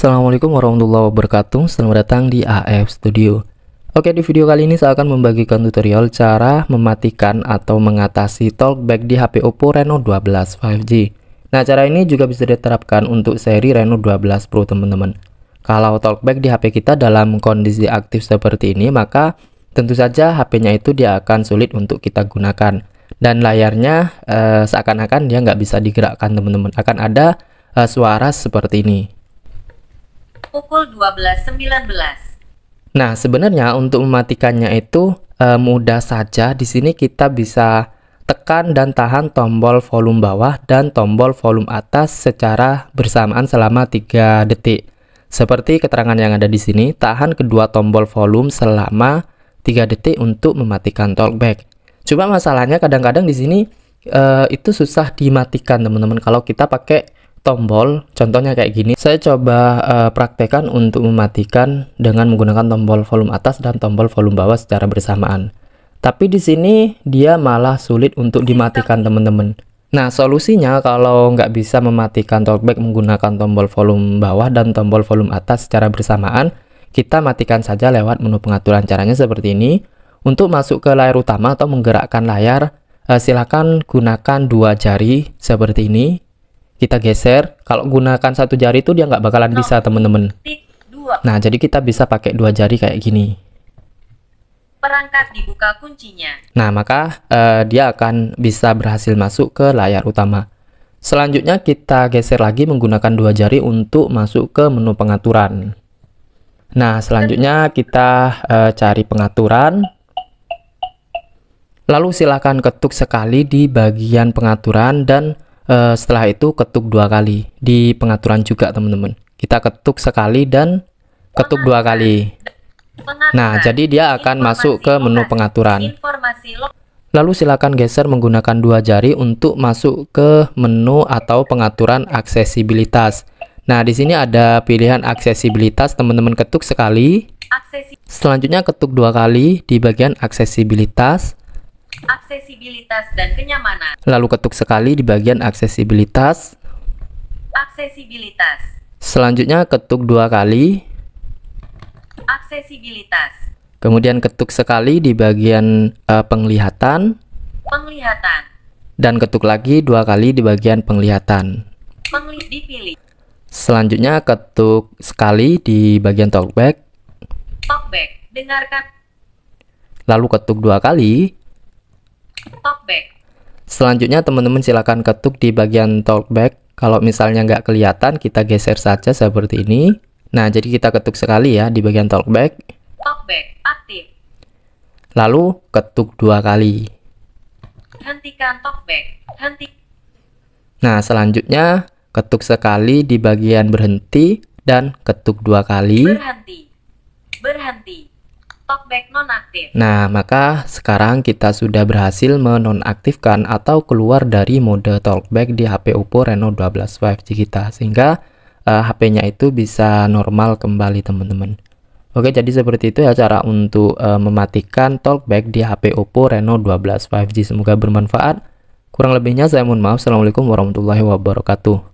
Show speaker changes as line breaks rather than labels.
Assalamualaikum warahmatullahi wabarakatuh Selamat datang di AF Studio Oke di video kali ini saya akan membagikan tutorial cara mematikan atau mengatasi talkback di HP Oppo Reno 12 5G Nah cara ini juga bisa diterapkan untuk seri Reno 12 Pro teman-teman Kalau talkback di HP kita dalam kondisi aktif seperti ini maka tentu saja HP-nya itu dia akan sulit untuk kita gunakan dan layarnya eh, seakan-akan dia nggak bisa digerakkan teman-teman akan ada eh, suara seperti ini pukul 12.19. Nah, sebenarnya untuk mematikannya itu e, mudah saja. Di sini kita bisa tekan dan tahan tombol volume bawah dan tombol volume atas secara bersamaan selama 3 detik. Seperti keterangan yang ada di sini, tahan kedua tombol volume selama 3 detik untuk mematikan talkback. Cuma masalahnya kadang-kadang di sini e, itu susah dimatikan teman-teman kalau kita pakai tombol, contohnya kayak gini, saya coba uh, eh, praktekan untuk mematikan dengan menggunakan tombol volume atas dan tombol volume bawah secara bersamaan. Tapi di sini dia malah sulit untuk dimatikan teman-teman. Nah, solusinya kalau nggak bisa mematikan talkback menggunakan tombol volume bawah dan tombol volume atas secara bersamaan, kita matikan saja lewat menu pengaturan caranya seperti ini. Untuk masuk ke layar utama atau menggerakkan layar, eh, silakan gunakan dua jari seperti ini kita geser kalau gunakan satu jari itu dia nggak bakalan bisa teman-teman nah jadi kita bisa pakai dua jari kayak gini perangkat dibuka kuncinya nah maka uh, dia akan bisa berhasil masuk ke layar utama selanjutnya kita geser lagi menggunakan dua jari untuk masuk ke menu pengaturan nah selanjutnya kita uh, cari pengaturan lalu silakan ketuk sekali di bagian pengaturan dan Eh, setelah itu ketuk dua kali di pengaturan juga teman-teman kita ketuk sekali dan ketuk dua kali nah jadi dia akan masuk ke menu pengaturan lalu silakan geser menggunakan dua jari untuk masuk ke menu atau pengaturan aksesibilitas nah di sini ada pilihan aksesibilitas teman-teman ketuk sekali Selanjutnya ketuk dua kali di bagian aksesibilitas aksesibilitas dan kenyamanan. Lalu ketuk sekali di bagian aksesibilitas. Aksesibilitas. Selanjutnya ketuk dua kali. Aksesibilitas. Kemudian ketuk sekali di bagian uh, penglihatan. Penglihatan. Dan ketuk lagi dua kali di bagian penglihatan. Pengli dipilih. Selanjutnya ketuk sekali di bagian talkback. Talkback. Dengarkan. Lalu ketuk dua kali talkback. Selanjutnya teman-teman silakan ketuk di bagian talkback. Kalau misalnya nggak kelihatan, kita geser saja seperti ini. Nah, jadi kita ketuk sekali ya di bagian talkback. Talkback aktif. Lalu ketuk dua kali. Hentikan talkback. Henti. Nah, selanjutnya ketuk sekali di bagian berhenti dan ketuk dua kali. Berhenti. Berhenti talkback nonaktif. Nah, maka sekarang kita sudah berhasil menonaktifkan atau keluar dari mode talkback di HP Oppo Reno 12 5G kita sehingga uh, eh, HP-nya itu bisa normal kembali teman-teman. Oke, jadi seperti itu ya cara untuk uh, mematikan talkback di HP Oppo Reno 12 5G. Semoga bermanfaat. Kurang lebihnya saya mohon maaf. Assalamualaikum warahmatullahi wabarakatuh.